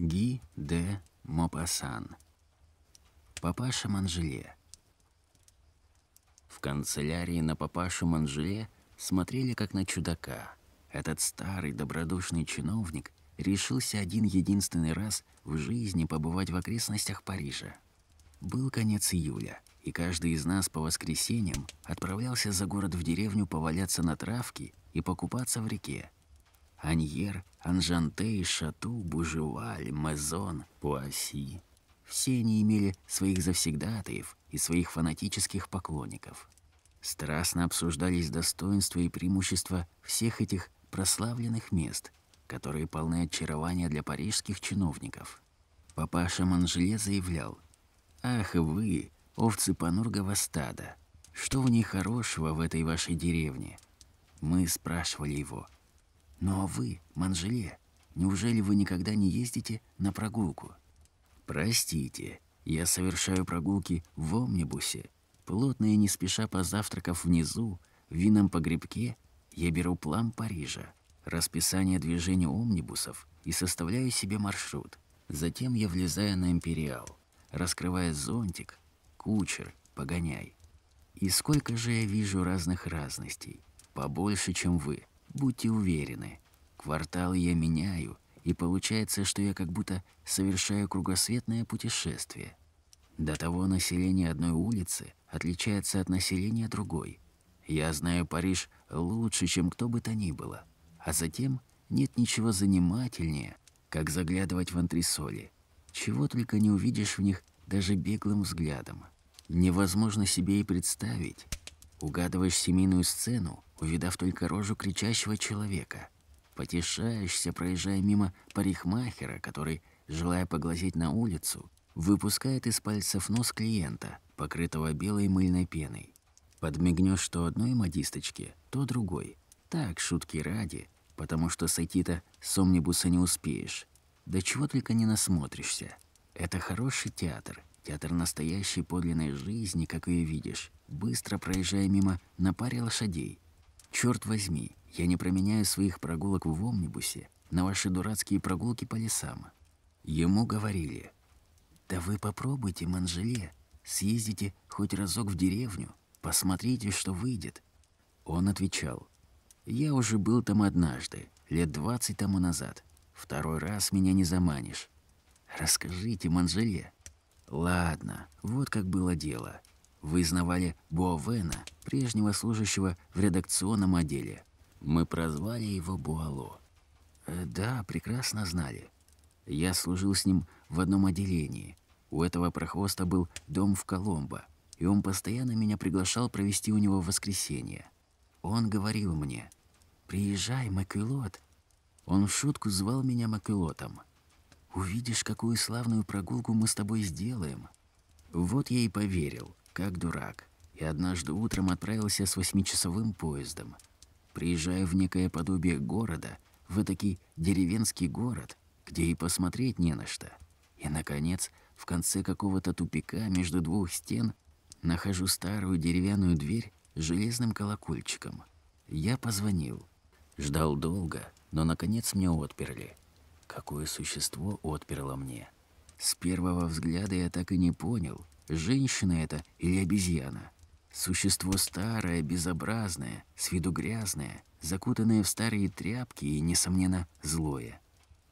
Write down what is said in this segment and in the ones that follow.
Ги де Мопассан. Папаша Манжеле. В канцелярии на папашу Манжеле смотрели как на чудака. Этот старый добродушный чиновник решился один единственный раз в жизни побывать в окрестностях Парижа. Был конец июля, и каждый из нас по воскресеньям отправлялся за город в деревню поваляться на травке и покупаться в реке. Аньер Анжантей, Шату, Бужеваль, Мезон, Пуасси. Все они имели своих завсегдатаев и своих фанатических поклонников. Страстно обсуждались достоинства и преимущества всех этих прославленных мест, которые полны очарования для парижских чиновников. Папаша Манжеле заявлял, «Ах вы, овцы понургого стада, что в ней хорошего в этой вашей деревне?» Мы спрашивали его – ну а вы, Манжеле, неужели вы никогда не ездите на прогулку? Простите, я совершаю прогулки в омнибусе. Плотно и не спеша позавтракав внизу, в винном погребке, я беру план Парижа, расписание движения омнибусов и составляю себе маршрут. Затем я влезаю на Империал, раскрывая зонтик, кучер, погоняй. И сколько же я вижу разных разностей, побольше, чем вы. Будьте уверены, квартал я меняю, и получается, что я как будто совершаю кругосветное путешествие. До того население одной улицы отличается от населения другой. Я знаю Париж лучше, чем кто бы то ни было. А затем нет ничего занимательнее, как заглядывать в антресоли. Чего только не увидишь в них даже беглым взглядом. Невозможно себе и представить, Угадываешь семейную сцену, увидав только рожу кричащего человека. Потешаешься, проезжая мимо парикмахера, который, желая поглазеть на улицу, выпускает из пальцев нос клиента, покрытого белой мыльной пеной. Подмигнешь что одной модисточке, то другой. Так, шутки ради, потому что сойти-то с омнибуса не успеешь. Да чего только не насмотришься. Это хороший театр, Театр настоящей подлинной жизни, как ее видишь, быстро проезжая мимо на паре лошадей. Черт возьми, я не променяю своих прогулок в омнибусе на ваши дурацкие прогулки по лесам. Ему говорили, «Да вы попробуйте, Манжеле, съездите хоть разок в деревню, посмотрите, что выйдет». Он отвечал, «Я уже был там однажды, лет двадцать тому назад. Второй раз меня не заманишь. Расскажите, Манжеле, Ладно, вот как было дело. Вы знавали Буавена, прежнего служащего в редакционном отделе. Мы прозвали его Буало. Э, да, прекрасно знали. Я служил с ним в одном отделении. У этого прохвоста был дом в Коломбо, и он постоянно меня приглашал провести у него воскресенье. Он говорил мне, «Приезжай, Макелот". Он в шутку звал меня Макелотом. Увидишь, какую славную прогулку мы с тобой сделаем». Вот я и поверил, как дурак, и однажды утром отправился с восьмичасовым поездом. Приезжаю в некое подобие города, в этакий деревенский город, где и посмотреть не на что. И, наконец, в конце какого-то тупика между двух стен нахожу старую деревянную дверь с железным колокольчиком. Я позвонил. Ждал долго, но, наконец, мне отперли какое существо отперло мне. С первого взгляда я так и не понял, женщина это или обезьяна. Существо старое, безобразное, с виду грязное, закутанное в старые тряпки и, несомненно, злое.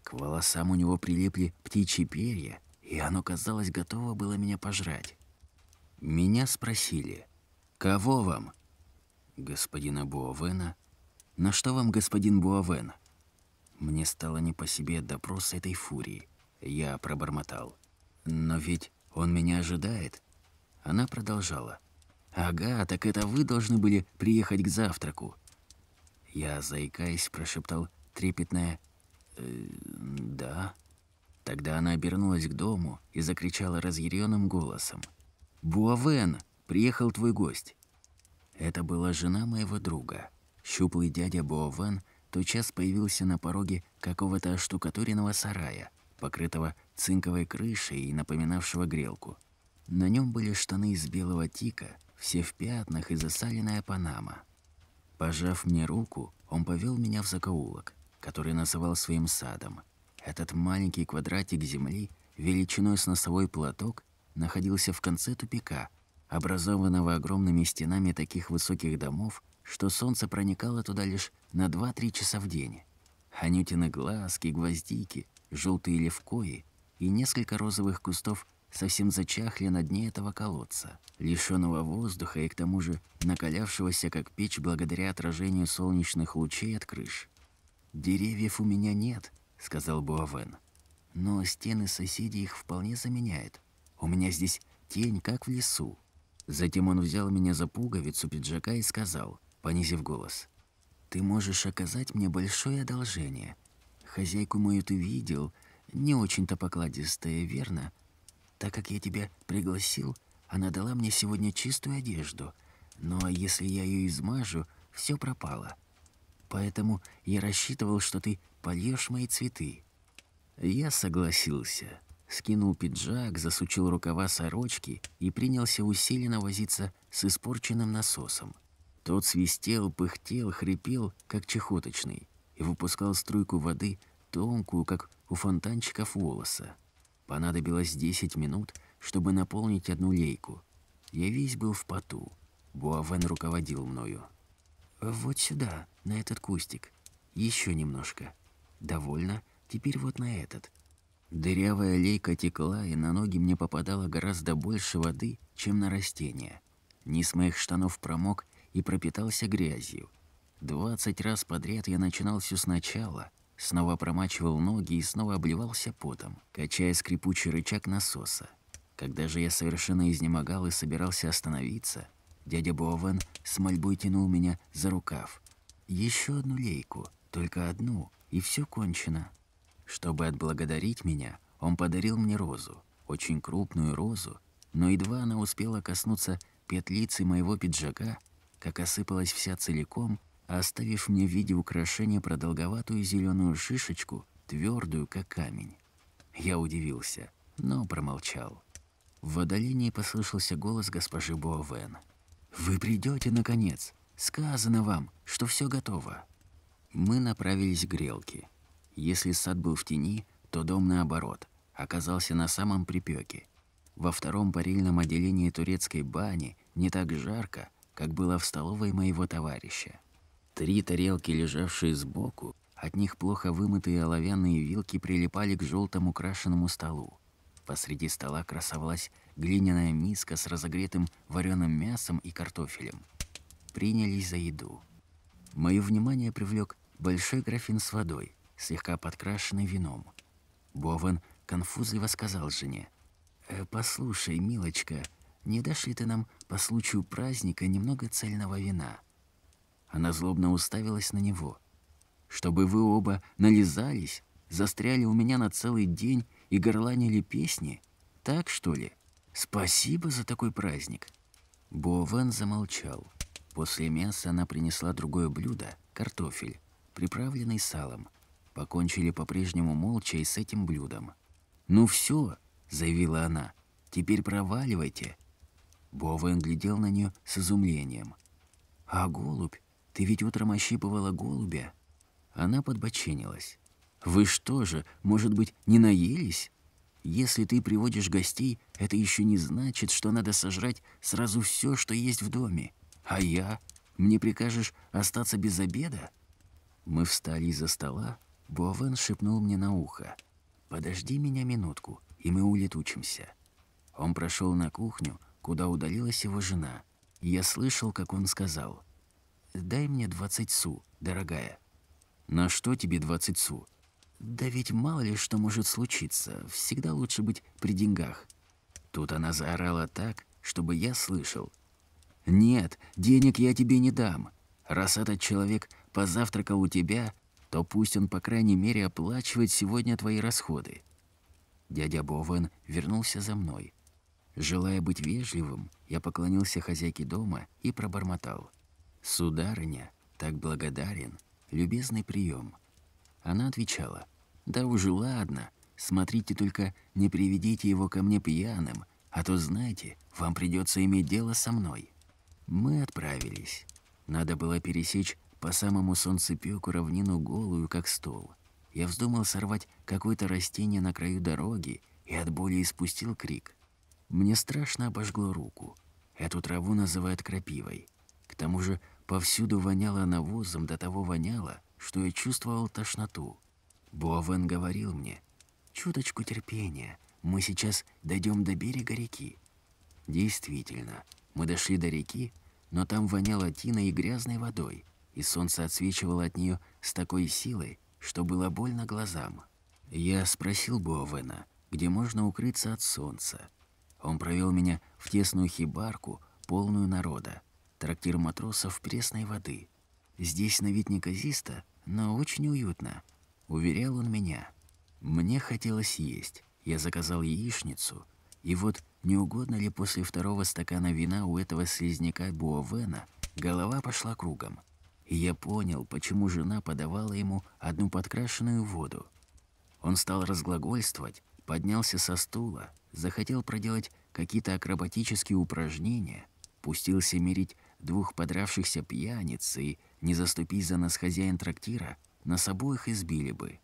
К волосам у него прилипли птичьи перья, и оно, казалось, готово было меня пожрать. Меня спросили, «Кого вам?» «Господина Буавена». «На что вам господин Буавен?» Мне стало не по себе допрос этой фурии. Я пробормотал. «Но ведь он меня ожидает». Она продолжала. «Ага, так это вы должны были приехать к завтраку». Я, заикаясь, прошептал трепетное «Э, «Да». Тогда она обернулась к дому и закричала разъяренным голосом. «Буавен! Приехал твой гость!» Это была жена моего друга. Щуплый дядя Буавен – тотчас появился на пороге какого-то штукатуренного сарая, покрытого цинковой крышей и напоминавшего грелку. На нем были штаны из белого тика, все в пятнах и засаленная панама. Пожав мне руку, он повел меня в закоулок, который называл своим садом. Этот маленький квадратик земли, величиной с носовой платок, находился в конце тупика – образованного огромными стенами таких высоких домов, что солнце проникало туда лишь на 2-3 часа в день. Анютины глазки, гвоздики, желтые левкои и несколько розовых кустов совсем зачахли на дне этого колодца, лишенного воздуха и к тому же накалявшегося как печь благодаря отражению солнечных лучей от крыш. «Деревьев у меня нет», — сказал Буавен. «Но стены соседей их вполне заменяют. У меня здесь тень, как в лесу. Затем он взял меня за пуговицу пиджака и сказал, понизив голос, «Ты можешь оказать мне большое одолжение. Хозяйку мою ты видел, не очень-то покладистая, верно? Так как я тебя пригласил, она дала мне сегодня чистую одежду, но если я ее измажу, все пропало. Поэтому я рассчитывал, что ты польешь мои цветы». Я согласился скинул пиджак, засучил рукава сорочки и принялся усиленно возиться с испорченным насосом. Тот свистел, пыхтел, хрипел, как чехоточный, и выпускал струйку воды, тонкую, как у фонтанчиков волоса. Понадобилось 10 минут, чтобы наполнить одну лейку. Я весь был в поту. Буавен руководил мною. «Вот сюда, на этот кустик. Еще немножко. Довольно. Теперь вот на этот. Дырявая лейка текла, и на ноги мне попадало гораздо больше воды, чем на растения. Низ моих штанов промок и пропитался грязью. Двадцать раз подряд я начинал все сначала, снова промачивал ноги и снова обливался потом, качая скрипучий рычаг насоса. Когда же я совершенно изнемогал и собирался остановиться, дядя Буавен с мольбой тянул меня за рукав. «Еще одну лейку, только одну, и все кончено». Чтобы отблагодарить меня, он подарил мне розу, очень крупную розу, но едва она успела коснуться петлицы моего пиджака, как осыпалась вся целиком, оставив мне в виде украшения продолговатую зеленую шишечку, твердую, как камень. Я удивился, но промолчал. В отдалении послышался голос госпожи Буавен. «Вы придете, наконец! Сказано вам, что все готово!» Мы направились к грелке. Если сад был в тени, то дом, наоборот, оказался на самом припеке. Во втором парильном отделении турецкой бани не так жарко, как было в столовой моего товарища. Три тарелки, лежавшие сбоку, от них плохо вымытые оловянные вилки прилипали к желтому украшенному столу. Посреди стола красовалась глиняная миска с разогретым вареным мясом и картофелем. Принялись за еду. Мое внимание привлек большой графин с водой, слегка подкрашенный вином. Бован конфузливо сказал жене. «Э, «Послушай, милочка, не дашь ли ты нам по случаю праздника немного цельного вина?» Она злобно уставилась на него. «Чтобы вы оба нализались, застряли у меня на целый день и горланили песни? Так, что ли? Спасибо за такой праздник!» Бован замолчал. После мяса она принесла другое блюдо – картофель, приправленный салом покончили по-прежнему молча и с этим блюдом. «Ну все», — заявила она, — «теперь проваливайте». Бовен глядел на нее с изумлением. «А голубь? Ты ведь утром ощипывала голубя?» Она подбоченилась. «Вы что же, может быть, не наелись? Если ты приводишь гостей, это еще не значит, что надо сожрать сразу все, что есть в доме. А я? Мне прикажешь остаться без обеда?» Мы встали из-за стола, Буавен шепнул мне на ухо. «Подожди меня минутку, и мы улетучимся». Он прошел на кухню, куда удалилась его жена. Я слышал, как он сказал. «Дай мне двадцать су, дорогая». «На что тебе двадцать су?» «Да ведь мало ли что может случиться. Всегда лучше быть при деньгах». Тут она заорала так, чтобы я слышал. «Нет, денег я тебе не дам. Раз этот человек позавтракал у тебя, то пусть он, по крайней мере, оплачивает сегодня твои расходы. Дядя Бовен вернулся за мной. Желая быть вежливым, я поклонился хозяйке дома и пробормотал. «Сударыня, так благодарен, любезный прием». Она отвечала. «Да уж ладно, смотрите только, не приведите его ко мне пьяным, а то, знаете, вам придется иметь дело со мной». Мы отправились. Надо было пересечь по самому солнцепеку равнину голую, как стол. Я вздумал сорвать какое-то растение на краю дороги и от боли испустил крик. Мне страшно обожгло руку. Эту траву называют крапивой. К тому же повсюду воняло навозом, до того воняло, что я чувствовал тошноту. Буавен говорил мне, «Чуточку терпения, мы сейчас дойдем до берега реки». Действительно, мы дошли до реки, но там воняло тиной и грязной водой – и солнце отсвечивало от нее с такой силой, что было больно глазам. Я спросил Буавена, где можно укрыться от солнца. Он провел меня в тесную хибарку, полную народа, трактир матросов пресной воды. Здесь на вид неказисто, но очень уютно, уверял он меня. Мне хотелось есть. Я заказал яичницу, и вот не угодно ли после второго стакана вина у этого слизняка Буавена голова пошла кругом и я понял, почему жена подавала ему одну подкрашенную воду. Он стал разглагольствовать, поднялся со стула, захотел проделать какие-то акробатические упражнения, пустился мирить двух подравшихся пьяниц, и, не заступись за нас хозяин трактира, нас обоих избили бы.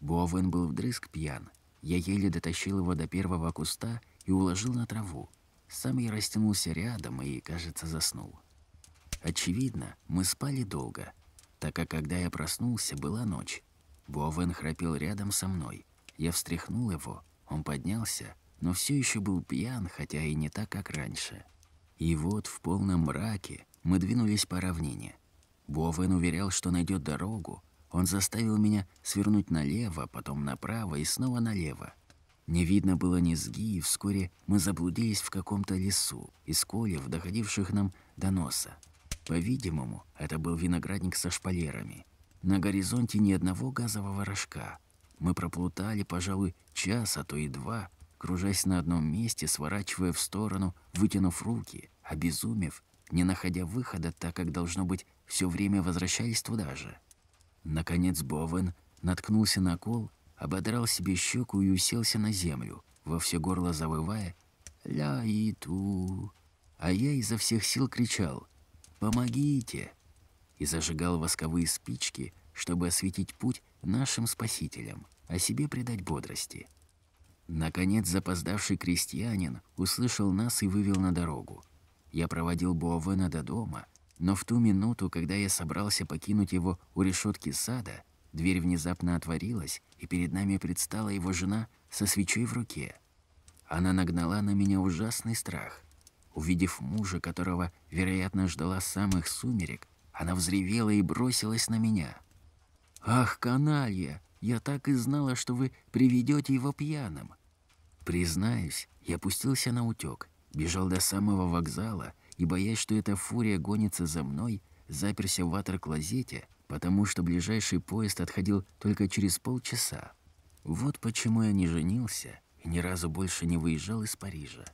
Бовен был вдрызг пьян. Я еле дотащил его до первого куста и уложил на траву. Сам я растянулся рядом и, кажется, заснул. Очевидно, мы спали долго, так как когда я проснулся, была ночь. Буовен храпел рядом со мной. Я встряхнул его, он поднялся, но все еще был пьян, хотя и не так, как раньше. И вот в полном мраке мы двинулись по равнине. Буовен уверял, что найдет дорогу. Он заставил меня свернуть налево, потом направо и снова налево. Не видно было низги, и вскоре мы заблудились в каком-то лесу, из колев, доходивших нам до носа. По-видимому, это был виноградник со шпалерами. На горизонте ни одного газового рожка. Мы проплутали, пожалуй, час, а то и два, кружась на одном месте, сворачивая в сторону, вытянув руки, обезумев, не находя выхода, так как, должно быть, все время возвращались туда же. Наконец Бовен наткнулся на кол, ободрал себе щеку и уселся на землю, во все горло завывая «Ля-и-ту». А я изо всех сил кричал – «Помогите!» и зажигал восковые спички, чтобы осветить путь нашим спасителям, а себе придать бодрости. Наконец запоздавший крестьянин услышал нас и вывел на дорогу. Я проводил Буавена до дома, но в ту минуту, когда я собрался покинуть его у решетки сада, дверь внезапно отворилась, и перед нами предстала его жена со свечой в руке. Она нагнала на меня ужасный страх. Увидев мужа, которого, вероятно, ждала самых сумерек, она взревела и бросилась на меня. «Ах, каналья! Я так и знала, что вы приведете его пьяным!» Признаюсь, я пустился на утек, бежал до самого вокзала и, боясь, что эта фурия гонится за мной, заперся в ватер-клозете, потому что ближайший поезд отходил только через полчаса. Вот почему я не женился и ни разу больше не выезжал из Парижа.